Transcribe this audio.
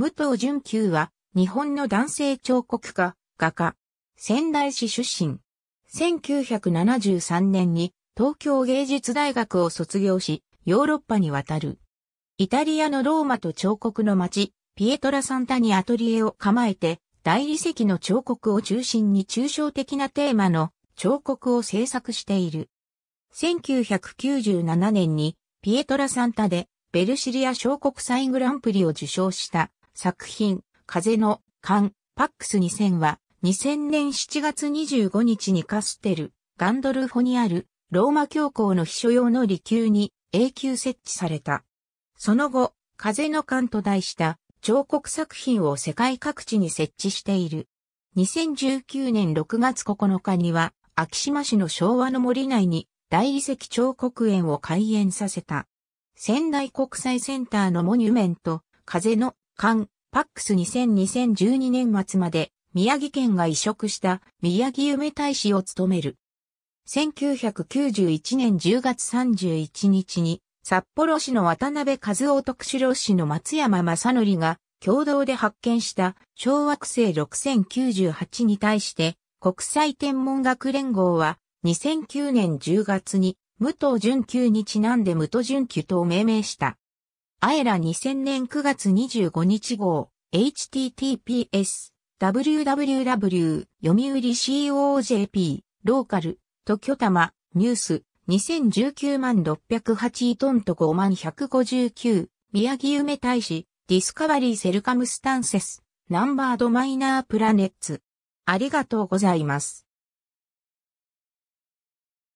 武藤淳久は、日本の男性彫刻家、画家、仙台市出身。1973年に東京芸術大学を卒業し、ヨーロッパに渡る。イタリアのローマと彫刻の町、ピエトラ・サンタにアトリエを構えて、大理石の彫刻を中心に抽象的なテーマの彫刻を制作している。1997年にピエトラ・サンタでベルシリア彫刻祭グランプリを受賞した作品、風の勘、パックス2000は、2000年7月25日にカステル、ガンドルフォにある、ローマ教皇の秘書用の離宮に永久設置された。その後、風の勘と題した彫刻作品を世界各地に設置している。2019年6月9日には、秋島市の昭和の森内に大理石彫刻園を開園させた。仙台国際センターのモニュメント、風の間、パックス2 0 0 2012年末まで宮城県が移植した宮城夢大使を務める。1991年10月31日に札幌市の渡辺和夫特殊老子の松山正則が共同で発見した小惑星6098に対して国際天文学連合は2009年10月に武藤準九にちなんで武藤準九と命名した。アエラ2000年9月25日号、https、www、読売 COJP、ローカル、とタ玉、ニュース、2019万608トンと5万159、宮城梅大使、ディスカバリーセルカムスタンセス、ナンバードマイナープラネッツ。ありがとうございます。